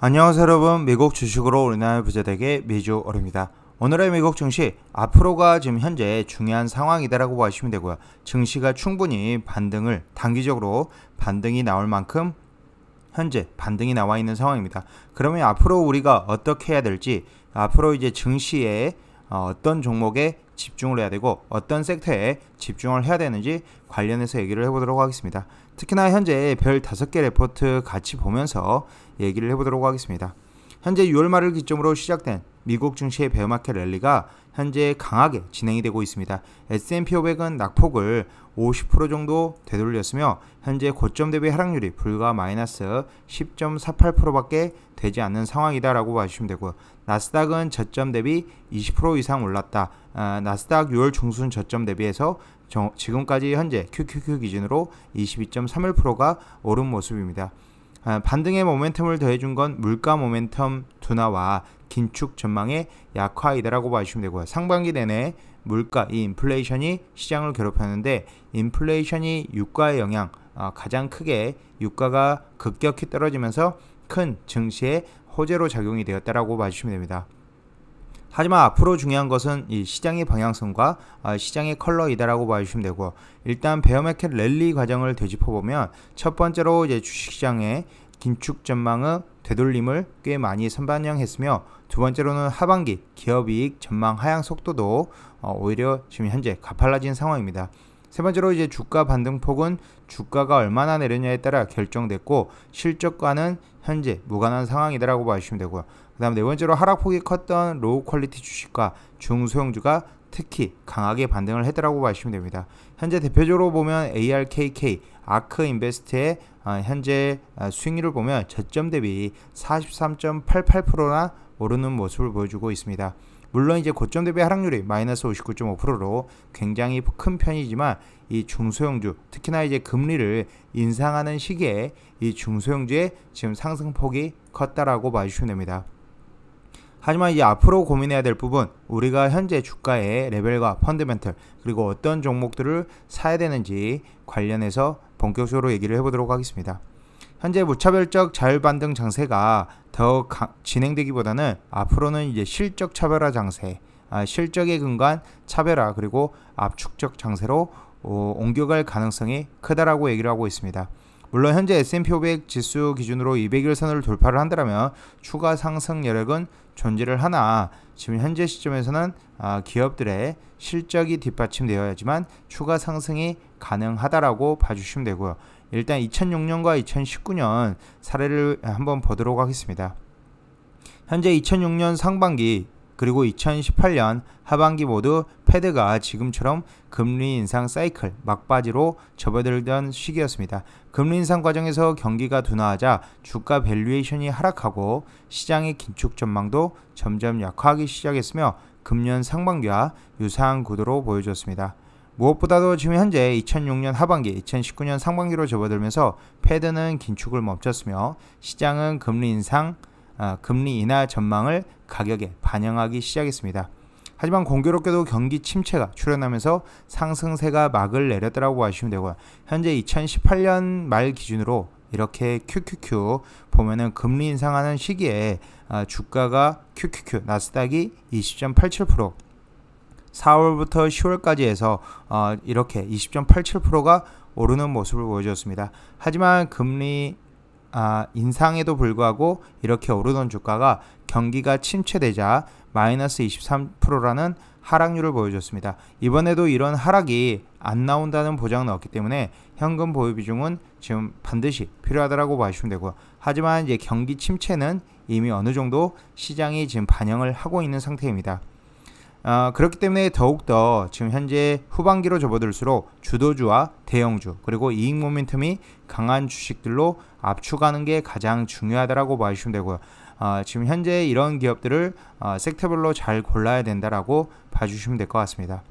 안녕하세요 여러분 미국 주식으로 우리나라 부자되게 미주 어입니다 오늘의 미국 증시 앞으로가 지금 현재 중요한 상황이다라고 보시면 되고요 증시가 충분히 반등을 단기적으로 반등이 나올 만큼 현재 반등이 나와 있는 상황입니다 그러면 앞으로 우리가 어떻게 해야 될지 앞으로 이제 증시에 어, 어떤 종목에 집중을 해야 되고 어떤 섹터에 집중을 해야 되는지 관련해서 얘기를 해보도록 하겠습니다. 특히나 현재 별 5개 레포트 같이 보면서 얘기를 해보도록 하겠습니다. 현재 6월 말을 기점으로 시작된 미국 증시의 베어마켓 랠리가 현재 강하게 진행이 되고 있습니다. S&P 500은 낙폭을 50% 정도 되돌렸으며 현재 고점 대비 하락률이 불과 마이너스 10.48%밖에 되지 않는 상황이다라고 봐주시면 되고 나스닥은 저점 대비 20% 이상 올랐다. 아, 나스닥 6월 중순 저점 대비해서 지금까지 현재 QQQ 기준으로 22.31%가 오른 모습입니다. 아, 반등의 모멘텀을 더해준 건 물가 모멘텀 둔화와 긴축 전망의 약화이다라고 봐주시면 되고요. 상반기 내내 물가, 이 인플레이션이 시장을 괴롭혔는데 인플레이션이 유가의 영향, 아, 가장 크게 유가가 급격히 떨어지면서 큰 증시의 호재로 작용이 되었다라고 봐주시면 됩니다. 하지만 앞으로 중요한 것은 이 시장의 방향성과 아, 시장의 컬러이다라고 봐주시면 되고 일단 베어마켓 랠리 과정을 되짚어 보면 첫 번째로 이제 주식시장의 긴축 전망의 되돌림을 꽤 많이 선반영했으며 두 번째로는 하반기 기업이익 전망 하향 속도도 어, 오히려 지금 현재 가팔라진 상황입니다. 세 번째로 이제 주가 반등폭은 주가가 얼마나 내렸냐에 따라 결정됐고 실적과는 현재 무관한 상황이다라고 봐주시면 되고요. 그 다음 네 번째로 하락폭이 컸던 로우 퀄리티 주식과 중소형주가 특히 강하게 반등을 했더라고 보시면 됩니다. 현재 대표적으로 보면 ARKK, 아크인베스트의 어, 현재 수익률을 어, 보면 저점 대비 43.88%나 오르는 모습을 보여주고 있습니다. 물론 이제 고점 대비 하락률이 마이너스 59.5%로 굉장히 큰 편이지만 이 중소형주 특히나 이제 금리를 인상하는 시기에 이 중소형주의 지금 상승폭이 컸다라고 봐주시면 됩니다. 하지만 이제 앞으로 고민해야 될 부분 우리가 현재 주가의 레벨과 펀드멘털 그리고 어떤 종목들을 사야 되는지 관련해서 본격적으로 얘기를 해보도록 하겠습니다. 현재 무차별적 자율반등 장세가 더 가, 진행되기보다는 앞으로는 이제 실적 차별화 장세, 아, 실적의근간 차별화 그리고 압축적 장세로 어, 옮겨갈 가능성이 크다라고 얘기를 하고 있습니다. 물론 현재 S&P 500 지수 기준으로 200일선을 돌파를 한다면 추가 상승 여력은 존재를 하나 지금 현재 시점에서는 아, 기업들의 실적이 뒷받침되어야지만 추가 상승이 가능하다라고 봐주시면 되고요. 일단 2006년과 2019년 사례를 한번 보도록 하겠습니다. 현재 2006년 상반기 그리고 2018년 하반기 모두 패드가 지금처럼 금리 인상 사이클 막바지로 접어들던 시기였습니다. 금리 인상 과정에서 경기가 둔화하자 주가 밸류에이션이 하락하고 시장의 긴축 전망도 점점 약화하기 시작했으며 금년 상반기와 유사한 구도로 보여줬습니다. 무엇보다도 지금 현재 2006년 하반기, 2019년 상반기로 접어들면서 패드는 긴축을 멈췄으며 시장은 금리 인상, 아, 금리 인하 전망을 가격에 반영하기 시작했습니다. 하지만 공교롭게도 경기 침체가 출현하면서 상승세가 막을 내렸다고 보시면 되고요. 현재 2018년 말 기준으로 이렇게 QQQ 보면은 금리 인상하는 시기에 아, 주가가 QQQ 나스닥이 20.87% 4월부터 10월까지 해서 어, 이렇게 20.87%가 오르는 모습을 보여줬습니다. 하지만 금리 아, 인상에도 불구하고 이렇게 오르던 주가가 경기가 침체되자 마이너스 23%라는 하락률을 보여줬습니다. 이번에도 이런 하락이 안 나온다는 보장은 없기 때문에 현금 보유 비중은 지금 반드시 필요하다라고 보시면 되고요. 하지만 이제 경기 침체는 이미 어느 정도 시장이 지금 반영을 하고 있는 상태입니다. 어, 그렇기 때문에 더욱더 지금 현재 후반기로 접어들수록 주도주와 대형주 그리고 이익 모멘텀이 강한 주식들로 압축하는 게 가장 중요하다라고 주시면 되고요. 어, 지금 현재 이런 기업들을 어, 섹터별로 잘 골라야 된다라고 봐주시면 될 것 같습니다.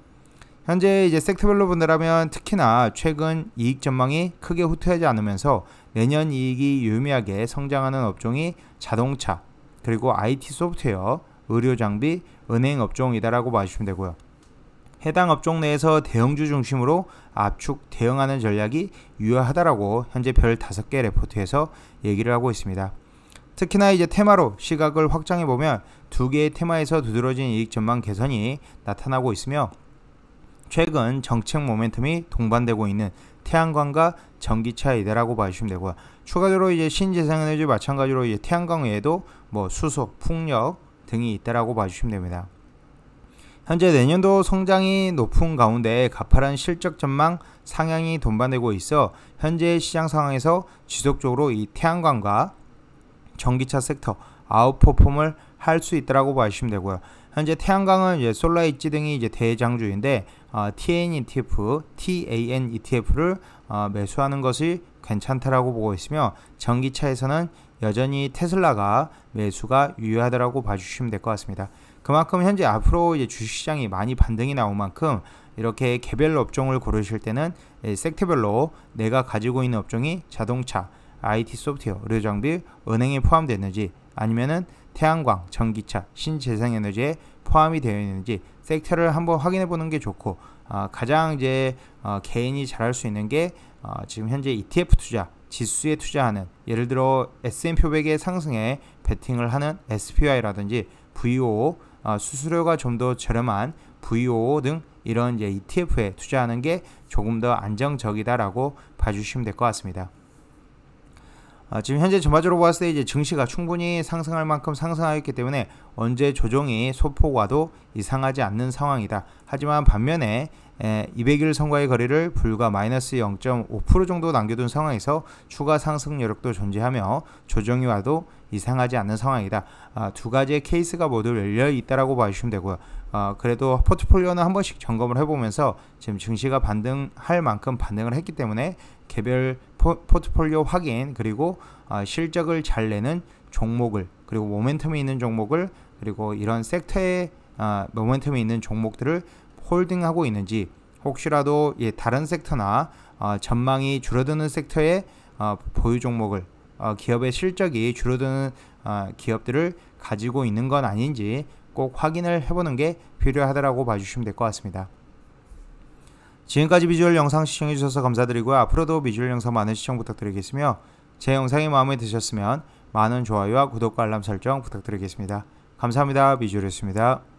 현재 이제 섹터별로 본다면 특히나 최근 이익 전망이 크게 후퇴하지 않으면서 내년 이익이 유미하게 성장하는 업종이 자동차 그리고 IT 소프트웨어 의료 장비, 은행 업종이다라고 봐주시면 되고요. 해당 업종 내에서 대형주 중심으로 압축 대응하는 전략이 유효하다라고 현재 별 5개 레포트에서 얘기를 하고 있습니다. 특히나 이제 테마로 시각을 확장해 보면 두 개의 테마에서 두드러진 이익 전망 개선이 나타나고 있으며 최근 정책 모멘텀이 동반되고 있는 태양광과 전기차 이다라고 봐주시면 되고요. 추가적으로 이제 신재생에너지 마찬가지로 이제 태양광 외에도 뭐 수소, 풍력, 등이 있다라고 봐주시면 됩니다. 현재 내년도 성장이 높은 가운데 가파른 실적 전망 상향이 동반되고 있어 현재 시장 상황에서 지속적으로 이 태양광과 전기차 섹터 아웃퍼폼을 할 수 있다라고 봐주시면 되고요. 현재 태양광은 이제 솔라 엣지 등이 이제 대장주인데 어, TN ETF, TAN ETF를 어, 매수하는 것이 괜찮다라고 보고 있으며 전기차에서는 여전히 테슬라가 매수가 유효하다고 봐주시면 될 것 같습니다. 그만큼 현재 앞으로 이제 주식시장이 많이 반등이 나온 만큼 이렇게 개별 업종을 고르실 때는 섹터별로 내가 가지고 있는 업종이 자동차, IT 소프트웨어, 의료장비, 은행에 포함됐는지 아니면은 태양광, 전기차, 신재생에너지에 포함이 되어 있는지 섹터를 한번 확인해 보는 게 좋고 어, 가장 이제 어, 개인이 잘할 수 있는 게 어, 지금 현재 ETF 투자 지수에 투자하는 예를 들어 S&P 500의 상승에 베팅을 하는 SPY라든지 VOO 어, 아, 수수료가 좀 더 저렴한 VOO 등 이런 이제 ETF에 투자하는 게 조금 더 안정적이다라고 봐주시면 될 것 같습니다. 아, 지금 현재 전반적으로 봤을 때 이제 증시가 충분히 상승할 만큼 상승하였기 때문에 언제 조정이 소폭 와도 이상하지 않는 상황이다. 하지만 반면에 에, 200일 선과의 거리를 불과 마이너스 0.5% 정도 남겨둔 상황에서 추가 상승 여력도 존재하며 조정이 와도 이상하지 않는 상황이다. 아, 두 가지의 케이스가 모두 열려 있다라고 봐주시면 되고요. 아, 그래도 포트폴리오는 한 번씩 점검을 해보면서 지금 증시가 반등할 만큼 반등을 했기 때문에 개별 포, 트폴리오 확인 그리고 어, 실적을 잘 내는 종목을 그리고 모멘텀이 있는 종목을 그리고 이런 섹터의 어, 아, 모멘텀이 있는 종목들을 홀딩하고 있는지 혹시라도 예, 다른 섹터나 어, 전망이 줄어드는 섹터의 어, 보유 종목을 어, 기업의 실적이 줄어드는 기업들을 가지고 있는 건 아닌지 꼭 확인을 해보는 게필요하다고 봐주시면 될 것 같습니다. 지금까지 비주얼 영상 시청해주셔서 감사드리고요. 앞으로도 비주얼 영상 많은 시청 부탁드리겠으며 제 영상이 마음에 드셨으면 많은 좋아요와 구독과 알람 설정 부탁드리겠습니다. 감사합니다. 비주얼이었습니다.